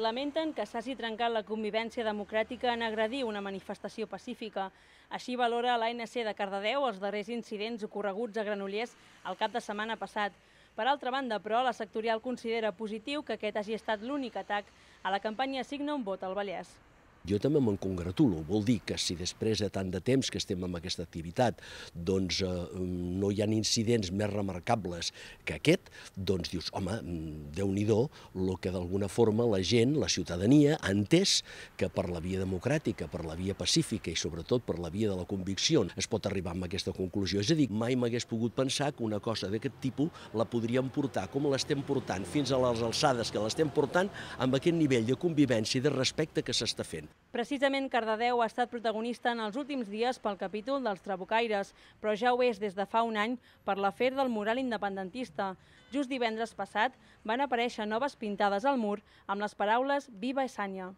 lamenten que s'hagi trencat la convivència democràtica en agredir una manifestació pacífica. Així valora l'ANC de Cardedeu els darrers incidents ocorreguts a Granollers el cap de setmana passat. Per altra banda, però, la sectorial considera positiu que aquest hagi estat l'únic atac a la campanya Signa un vot al Vallès. Jo també me'n congratulo, vol dir que si després de tant de temps que estem amb aquesta activitat doncs eh, mm, no hi ha incidents més remarcables que aquest, doncs dius, home, mm, Déu-n'hi-do, el que d'alguna forma la gent, la ciutadania, ha entès que per la via democràtica, per la via pacífica i sobretot per la via de la convicció es pot arribar a aquesta conclusió. És a dir, mai m'hagués pogut pensar que una cosa d'aquest tipus la podríem portar, com l'estem portant, fins a les alçades que l'estem portant, amb aquest nivell de convivència i de respecte que s'està fent. Precisament Cardedeu ha estat protagonista en els últims dies pel capítol dels Trabucaires, però ja ho és des de fa un any per l'afer del mural independentista. Just divendres passat van aparèixer noves pintades al mur amb les paraules Viva Esanya.